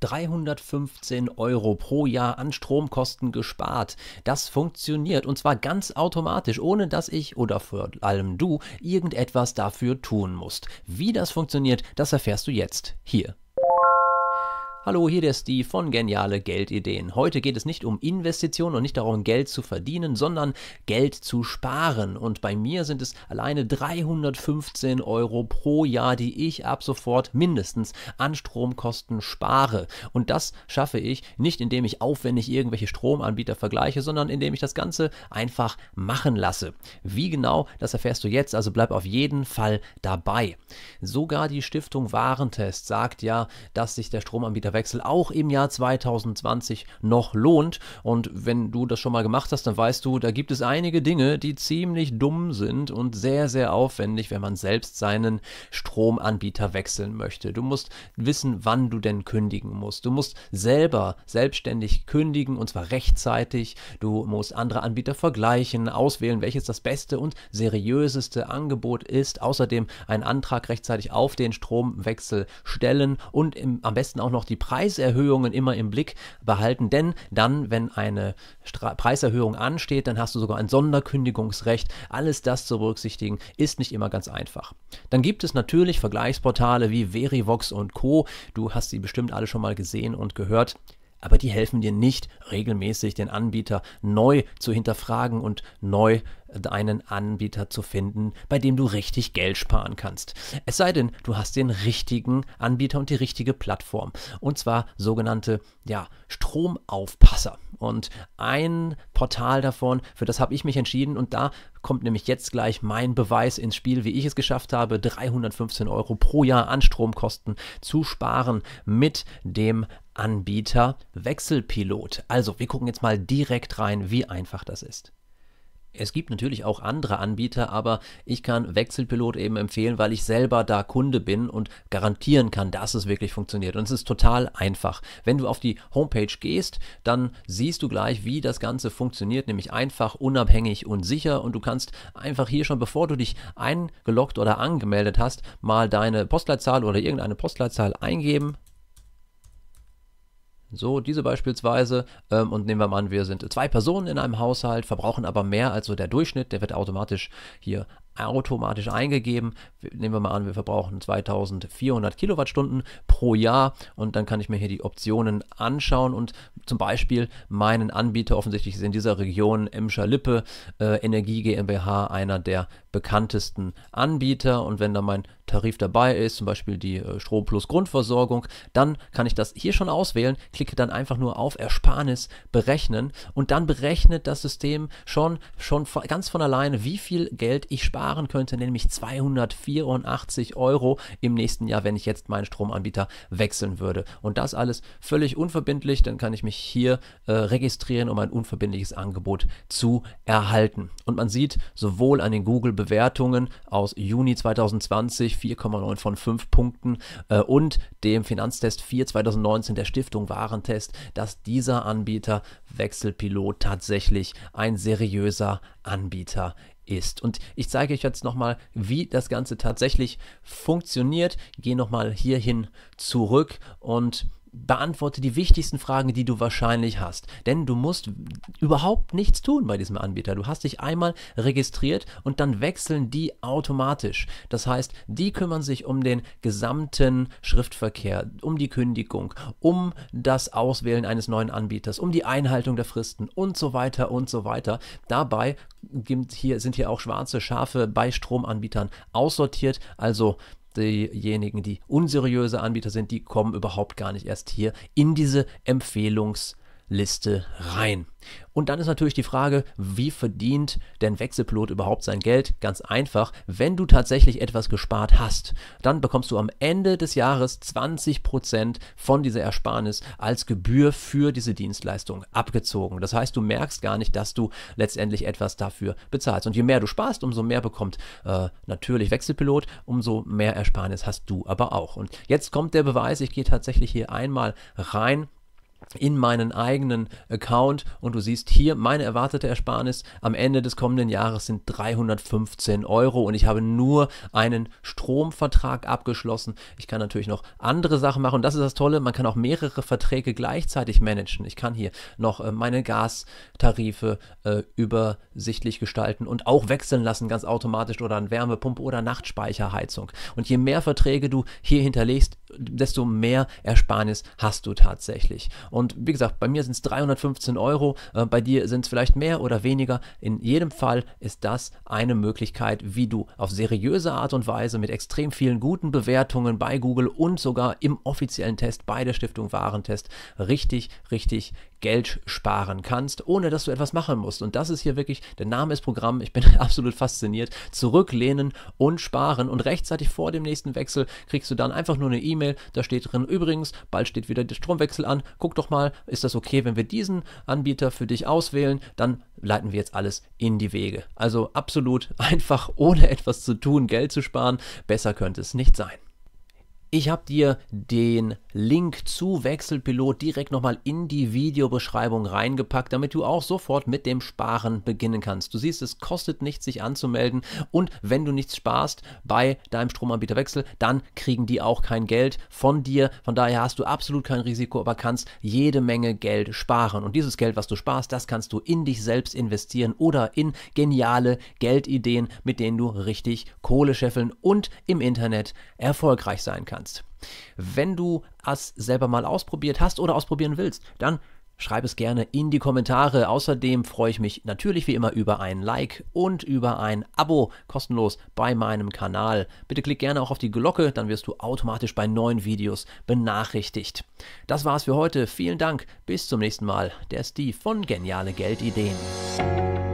315 Euro pro Jahr an Stromkosten gespart. Das funktioniert und zwar ganz automatisch, ohne dass ich oder vor allem du irgendetwas dafür tun musst. Wie das funktioniert, das erfährst du jetzt hier Hallo, hier der Steve von Geniale Geldideen. Heute geht es nicht um Investitionen und nicht darum, Geld zu verdienen, sondern Geld zu sparen. Und bei mir sind es alleine 315 Euro pro Jahr, die ich ab sofort mindestens an Stromkosten spare. Und das schaffe ich nicht, indem ich aufwendig irgendwelche Stromanbieter vergleiche, sondern indem ich das Ganze einfach machen lasse. Wie genau, das erfährst du jetzt, also bleib auf jeden Fall dabei. Sogar die Stiftung Warentest sagt ja, dass sich der Stromanbieter Jahreswechsel auch im Jahr 2020 noch lohnt. Und wenn du das schon mal gemacht hast, dann weißt du, da gibt es einige Dinge, die ziemlich dumm sind und sehr, sehr aufwendig, wenn man selbst seinen Stromanbieter wechseln möchte. Du musst wissen, wann du denn kündigen musst. Du musst selber selbstständig kündigen und zwar rechtzeitig. Du musst andere Anbieter vergleichen, auswählen, welches das beste und seriöseste Angebot ist. Außerdem einen Antrag rechtzeitig auf den Stromwechsel stellen und im, am besten auch noch die Preise Preiserhöhungen immer im Blick behalten, denn dann, wenn eine Stra Preiserhöhung ansteht, dann hast du sogar ein Sonderkündigungsrecht. Alles das zu berücksichtigen ist nicht immer ganz einfach. Dann gibt es natürlich Vergleichsportale wie Verivox und Co. Du hast sie bestimmt alle schon mal gesehen und gehört aber die helfen dir nicht regelmäßig den Anbieter neu zu hinterfragen und neu deinen Anbieter zu finden, bei dem du richtig Geld sparen kannst. Es sei denn, du hast den richtigen Anbieter und die richtige Plattform. Und zwar sogenannte ja, Stromaufpasser. Und ein Portal davon, für das habe ich mich entschieden und da kommt nämlich jetzt gleich mein Beweis ins Spiel, wie ich es geschafft habe, 315 Euro pro Jahr an Stromkosten zu sparen mit dem Anbieter Wechselpilot. Also wir gucken jetzt mal direkt rein, wie einfach das ist. Es gibt natürlich auch andere Anbieter, aber ich kann Wechselpilot eben empfehlen, weil ich selber da Kunde bin und garantieren kann, dass es wirklich funktioniert. Und es ist total einfach. Wenn du auf die Homepage gehst, dann siehst du gleich, wie das Ganze funktioniert, nämlich einfach, unabhängig und sicher. Und du kannst einfach hier schon, bevor du dich eingeloggt oder angemeldet hast, mal deine Postleitzahl oder irgendeine Postleitzahl eingeben. So, diese beispielsweise. Ähm, und nehmen wir mal an, wir sind zwei Personen in einem Haushalt, verbrauchen aber mehr als so der Durchschnitt. Der wird automatisch hier automatisch eingegeben. Nehmen wir mal an, wir verbrauchen 2400 Kilowattstunden pro Jahr und dann kann ich mir hier die Optionen anschauen und zum Beispiel meinen Anbieter, offensichtlich ist in dieser Region Emscher Lippe äh, Energie GmbH einer der bekanntesten Anbieter und wenn da mein Tarif dabei ist, zum Beispiel die äh, Strom plus Grundversorgung, dann kann ich das hier schon auswählen, klicke dann einfach nur auf Ersparnis berechnen und dann berechnet das System schon, schon ganz von alleine, wie viel Geld ich sparen könnte, nämlich 284 Euro im nächsten Jahr, wenn ich jetzt meinen Stromanbieter wechseln würde. Und das alles völlig unverbindlich, dann kann ich mich hier äh, registrieren, um ein unverbindliches Angebot zu erhalten. Und man sieht sowohl an den Google-Bewertungen, Bewertungen aus Juni 2020, 4,9 von 5 Punkten äh, und dem Finanztest 4 2019 der Stiftung Warentest, dass dieser Anbieter Wechselpilot tatsächlich ein seriöser Anbieter ist. Und ich zeige euch jetzt nochmal, wie das Ganze tatsächlich funktioniert. Gehe nochmal hierhin zurück und beantworte die wichtigsten Fragen, die du wahrscheinlich hast. Denn du musst überhaupt nichts tun bei diesem Anbieter. Du hast dich einmal registriert und dann wechseln die automatisch. Das heißt, die kümmern sich um den gesamten Schriftverkehr, um die Kündigung, um das Auswählen eines neuen Anbieters, um die Einhaltung der Fristen und so weiter und so weiter. Dabei hier, sind hier auch schwarze Schafe bei Stromanbietern aussortiert. Also diejenigen, die unseriöse Anbieter sind, die kommen überhaupt gar nicht erst hier in diese Empfehlungs- Liste rein. Und dann ist natürlich die Frage, wie verdient denn Wechselpilot überhaupt sein Geld? Ganz einfach, wenn du tatsächlich etwas gespart hast, dann bekommst du am Ende des Jahres 20% von dieser Ersparnis als Gebühr für diese Dienstleistung abgezogen. Das heißt, du merkst gar nicht, dass du letztendlich etwas dafür bezahlst. Und je mehr du sparst, umso mehr bekommt äh, natürlich Wechselpilot, umso mehr Ersparnis hast du aber auch. Und jetzt kommt der Beweis, ich gehe tatsächlich hier einmal rein in meinen eigenen Account und du siehst hier meine erwartete Ersparnis am Ende des kommenden Jahres sind 315 Euro und ich habe nur einen Stromvertrag abgeschlossen. Ich kann natürlich noch andere Sachen machen und das ist das Tolle, man kann auch mehrere Verträge gleichzeitig managen. Ich kann hier noch äh, meine Gastarife äh, übersichtlich gestalten und auch wechseln lassen ganz automatisch oder an Wärmepumpe oder Nachtspeicherheizung. Und je mehr Verträge du hier hinterlegst, desto mehr Ersparnis hast du tatsächlich. Und wie gesagt, bei mir sind es 315 Euro, äh, bei dir sind es vielleicht mehr oder weniger. In jedem Fall ist das eine Möglichkeit, wie du auf seriöse Art und Weise mit extrem vielen guten Bewertungen bei Google und sogar im offiziellen Test bei der Stiftung Warentest richtig, richtig Geld sparen kannst, ohne dass du etwas machen musst. Und das ist hier wirklich, der Name ist Programm, ich bin absolut fasziniert. Zurücklehnen und sparen und rechtzeitig vor dem nächsten Wechsel kriegst du dann einfach nur eine E-Mail, da steht drin, übrigens, bald steht wieder der Stromwechsel an, guck doch mal, ist das okay, wenn wir diesen Anbieter für dich auswählen, dann leiten wir jetzt alles in die Wege. Also absolut einfach, ohne etwas zu tun, Geld zu sparen, besser könnte es nicht sein. Ich habe dir den Link zu Wechselpilot direkt nochmal in die Videobeschreibung reingepackt, damit du auch sofort mit dem Sparen beginnen kannst. Du siehst, es kostet nichts, sich anzumelden und wenn du nichts sparst bei deinem Stromanbieter Wechsel, dann kriegen die auch kein Geld von dir. Von daher hast du absolut kein Risiko, aber kannst jede Menge Geld sparen. Und dieses Geld, was du sparst, das kannst du in dich selbst investieren oder in geniale Geldideen, mit denen du richtig Kohle scheffeln und im Internet erfolgreich sein kannst. Wenn du es selber mal ausprobiert hast oder ausprobieren willst, dann schreib es gerne in die Kommentare. Außerdem freue ich mich natürlich wie immer über ein Like und über ein Abo kostenlos bei meinem Kanal. Bitte klick gerne auch auf die Glocke, dann wirst du automatisch bei neuen Videos benachrichtigt. Das war's für heute. Vielen Dank. Bis zum nächsten Mal. Der Steve von Geniale Geldideen.